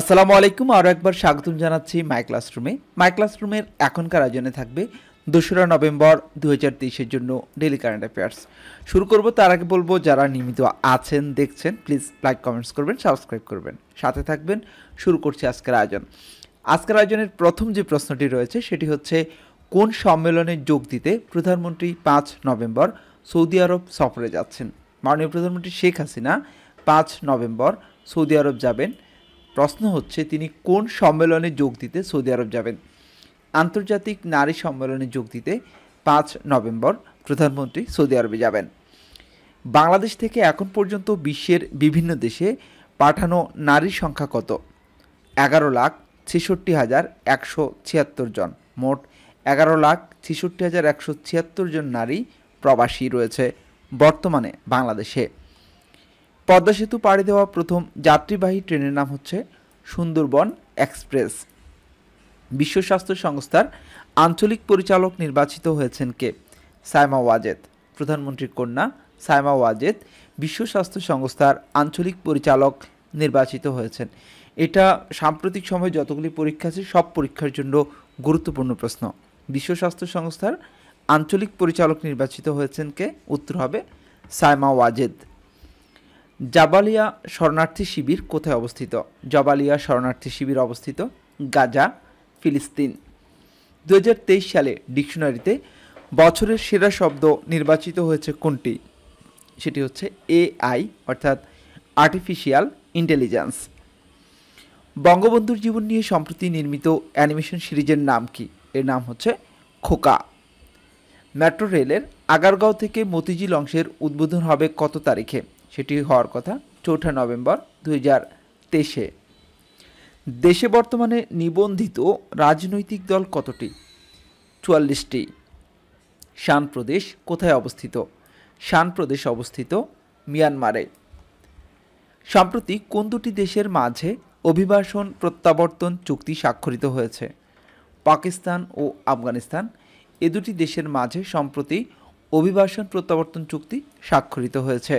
আসসালামু আলাইকুম আরও একবার স্বাগতম জানাচ্ছি মাই ক্লাসরুমে মাই ক্লাসরুমের এখনকার আয়োজনে থাকবে দোসরা নভেম্বর দু হাজার তেইশের জন্য ডেলি কারেন্ট অ্যাফেয়ার্স শুরু করব তার আগে বলবো যারা নিয়মিত আছেন দেখছেন প্লিজ লাইক কমেন্টস করবেন সাবস্ক্রাইব করবেন সাথে থাকবেন শুরু করছি আজকের আয়োজন আজকের আয়োজনের প্রথম যে প্রশ্নটি রয়েছে সেটি হচ্ছে কোন সম্মেলনে যোগ দিতে প্রধানমন্ত্রী পাঁচ নভেম্বর সৌদি আরব সফরে যাচ্ছেন মাননীয় প্রধানমন্ত্রী শেখ হাসিনা পাঁচ নভেম্বর সৌদি আরব যাবেন প্রশ্ন হচ্ছে তিনি কোন সম্মেলনে যোগ দিতে সৌদি আরব যাবেন আন্তর্জাতিক নারী সম্মেলনে যোগ দিতে পাঁচ নভেম্বর প্রধানমন্ত্রী সৌদি আরবে যাবেন বাংলাদেশ থেকে এখন পর্যন্ত বিশ্বের বিভিন্ন দেশে পাঠানো নারীর সংখ্যা কত এগারো লাখ ছেষট্টি হাজার একশো ছিয়াত্তর জন মোট এগারো লাখ ছেষট্টি হাজার একশো ছিয়াত্তর জন নারী প্রবাসী রয়েছে বর্তমানে বাংলাদেশে পদ্মা সেতু পাড়ি দেওয়া প্রথম যাত্রীবাহী ট্রেনের নাম হচ্ছে সুন্দরবন এক্সপ্রেস বিশ্ব স্বাস্থ্য সংস্থার আঞ্চলিক পরিচালক নির্বাচিত হয়েছেন কে সাইমা ওয়াজেদ প্রধানমন্ত্রীর কন্যা সাইমা ওয়াজেদ বিশ্ব স্বাস্থ্য সংস্থার আঞ্চলিক পরিচালক নির্বাচিত হয়েছেন এটা সাম্প্রতিক সময়ে যতগুলি পরীক্ষা আছে সব পরীক্ষার জন্য গুরুত্বপূর্ণ প্রশ্ন বিশ্ব স্বাস্থ্য সংস্থার আঞ্চলিক পরিচালক নির্বাচিত হয়েছেন কে উত্তর হবে সাইমা ওয়াজেদ জাবালিয়া শরণার্থী শিবির কোথায় অবস্থিত জাবালিয়া শরণার্থী শিবির অবস্থিত গাজা ফিলিস্তিন দু সালে ডিকশনারিতে বছরের সেরা শব্দ নির্বাচিত হয়েছে কোনটি সেটি হচ্ছে এআই অর্থাৎ আর্টিফিশিয়াল ইন্টেলিজেন্স বঙ্গবন্ধুর জীবন নিয়ে সম্প্রতি নির্মিত অ্যানিমেশন সিরিজের নাম কি এর নাম হচ্ছে খোকা মেট্রো রেলের আগারগাঁও থেকে মতিঝিল অংশের উদ্বোধন হবে কত তারিখে সেটি হওয়ার কথা চৌঠা নভেম্বর দু তেইশে দেশে বর্তমানে নিবন্ধিত রাজনৈতিক দল কতটি চুয়াল্লিশটি শান প্রদেশ কোথায় অবস্থিত শান প্রদেশ অবস্থিত মিয়ানমারে সম্প্রতি কোন দুটি দেশের মাঝে অভিবাসন প্রত্যাবর্তন চুক্তি স্বাক্ষরিত হয়েছে পাকিস্তান ও আফগানিস্তান এ দুটি দেশের মাঝে সম্প্রতি অভিবাসন প্রত্যাবর্তন চুক্তি স্বাক্ষরিত হয়েছে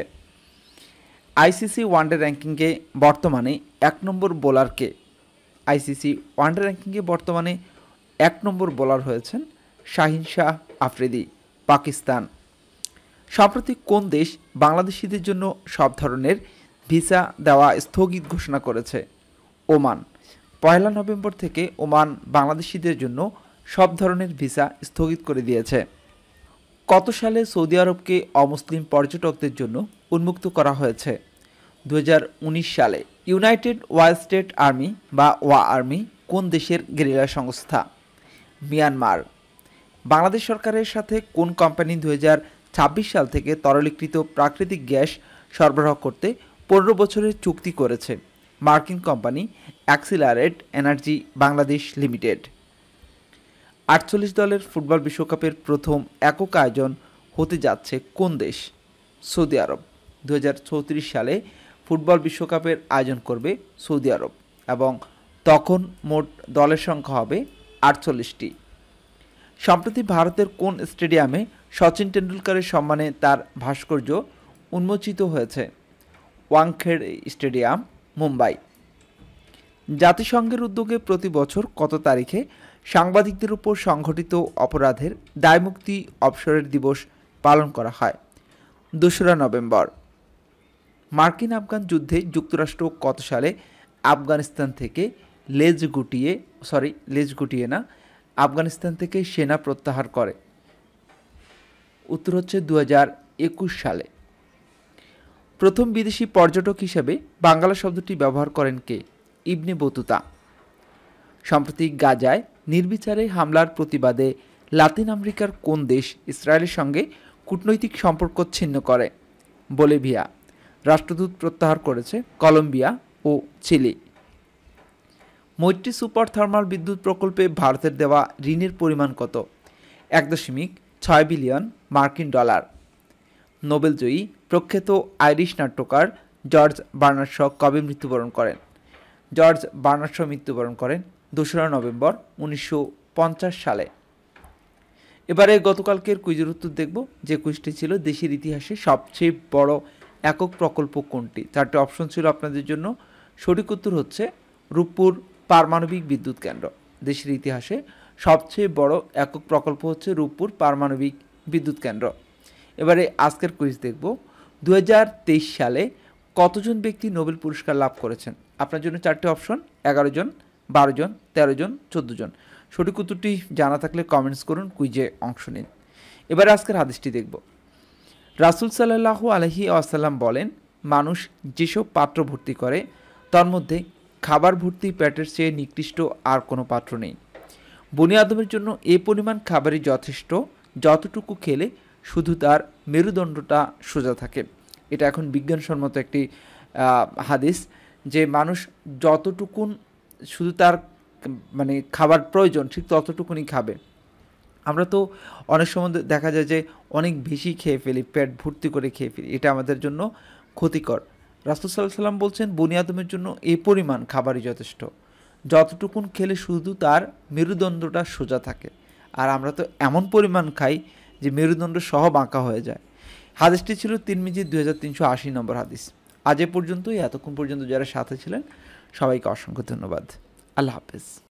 আইসিসি ওয়ানডে র্যাঙ্কিংয়ে বর্তমানে এক নম্বর বোলারকে আইসিসি ওয়ানডে র্যাঙ্কিংয়ে বর্তমানে এক নম্বর বোলার হয়েছেন শাহিন শাহ আফ্রিদি পাকিস্তান সম্প্রতি কোন দেশ বাংলাদেশিদের জন্য সব ধরনের ভিসা দেওয়া স্থগিত ঘোষণা করেছে ওমান পয়লা নভেম্বর থেকে ওমান বাংলাদেশিদের জন্য সব ধরনের ভিসা স্থগিত করে দিয়েছে কত সালে সৌদি আরবকে অমুসলিম পর্যটকদের জন্য উন্মুক্ত করা হয়েছে 2019 সালে ইউনাইটেড ওয়াল স্টেট আর্মি বা ওয়া আর্মি কোন দেশের গেরিলা সংস্থা মিয়ানমার বাংলাদেশ সরকারের সাথে কোন কোম্পানি দু সাল থেকে তরলীকৃত প্রাকৃতিক গ্যাস সরবরাহ করতে পনেরো বছরের চুক্তি করেছে মার্কিন company Excelerate Energy Bangladesh Limited আটচল্লিশ দলের ফুটবল বিশ্বকাপের প্রথম একক আয়োজন হতে যাচ্ছে কোন দেশ সৌদি আরব দু সালে ফুটবল বিশ্বকাপের আয়োজন করবে সৌদি আরব এবং তখন মোট দলের সংখ্যা হবে আটচল্লিশটি সম্প্রতি ভারতের কোন স্টেডিয়ামে সচিন টেন্ডুলকারের সম্মানে তার ভাস্কর্য উন্মোচিত হয়েছে ওয়াংখেড় স্টেডিয়াম মুম্বাই জাতিসংঘের উদ্যোগে প্রতি বছর কত তারিখে সাংবাদিকদের উপর সংঘটিত অপরাধের দায়মুক্তি অবসরের দিবস পালন করা হয় দোসরা নভেম্বর মার্কিন আফগান যুদ্ধে যুক্তরাষ্ট্র কত সালে আফগানিস্তান থেকে লেজ গুটিয়ে সরি লেজ গুটিয়ে না আফগানিস্তান থেকে সেনা প্রত্যাহার করে উত্তর হচ্ছে দু সালে প্রথম বিদেশি পর্যটক হিসাবে বাংলা শব্দটি ব্যবহার করেন কে ইবনে বতুতা সম্প্রতি গাজায় নির্বিচারে হামলার প্রতিবাদে লাতিন আমেরিকার কোন দেশ ইসরায়েলের সঙ্গে কূটনৈতিক সম্পর্ক ছিন্ন করে ভিয়া রাষ্ট্রদূত প্রত্যাহার করেছে কলম্বিয়া ও চিলি মৈত্রী সুপার থার্মাল বিদ্যুৎ প্রকল্পে ভারতের দেওয়া ঋণের পরিমাণ কত এক দশমিক ছয় বিলিয়ন মার্কিন ডলার নোবেলজয়ী প্রখ্যাত আইরিশ নাট্যকার জর্জ বার্নার্স কবে মৃত্যুবরণ করেন জর্জ বার্নার্স মৃত্যুবরণ করেন দোসরা নভেম্বর উনিশশো সালে এবারে গতকালকের কুইজের উত্তর দেখব যে কুইজটি ছিল দেশের ইতিহাসে সবচেয়ে বড় একক প্রকল্প কোনটি চারটি অপশন ছিল আপনাদের জন্য সঠিক উত্তর হচ্ছে রূপপুর পারমাণবিক বিদ্যুৎ কেন্দ্র দেশের ইতিহাসে সবচেয়ে বড় একক প্রকল্প হচ্ছে রূপপুর পারমাণবিক বিদ্যুৎ কেন্দ্র এবারে আজকের কুইজ দেখব দু সালে কতজন ব্যক্তি নোবেল পুরস্কার লাভ করেছেন আপনার জন্য চারটি অপশন এগারো জন বারো জন তেরো জন চোদ্দো জন সঠিক উত্তরটি জানা থাকলে কমেন্টস করুন কুইজে অংশ নিন এবারে আজকের হাদিসটি দেখব রাসুল সাল্লাহ আলহি আসাল্লাম বলেন মানুষ যেসব পাত্র ভর্তি করে তার মধ্যে খাবার ভর্তি প্যাটের চেয়ে নিকৃষ্ট আর কোনো পাত্র নেই বনি আদমের জন্য এ পরিমাণ খাবারই যথেষ্ট যতটুকু খেলে শুধু তার মেরুদণ্ডটা সোজা থাকে এটা এখন বিজ্ঞানসম্মত একটি হাদিস যে মানুষ যতটুকুন শুধু তার মানে খাবার প্রয়োজন ঠিক ততটুকুনি খাবে আমরা তো অনেক সময় দেখা যায় যে অনেক বেশি খেয়ে ফেলি পেট ভর্তি করে খেয়ে ফেলি এটা আমাদের জন্য ক্ষতিকর রাসুল সাল্লাহ সাল্লাম বলছেন বনিয়াদমের জন্য এই পরিমাণ খাবারই যথেষ্ট যতটুকুন খেলে শুধু তার মেরুদণ্ডটা সোজা থাকে আর আমরা তো এমন পরিমাণ খাই যে মেরুদণ্ড সহ বাঁকা হয়ে যায় হাদিসটি ছিল তিন মিজি দুই হাজার তিনশো আশি নম্বর হাদিস আজ এ পর্যন্তই এতক্ষণ পর্যন্ত যারা সাথে ছিলেন সবাইকে অসংখ্য ধন্যবাদ আল্লাহ হাফেজ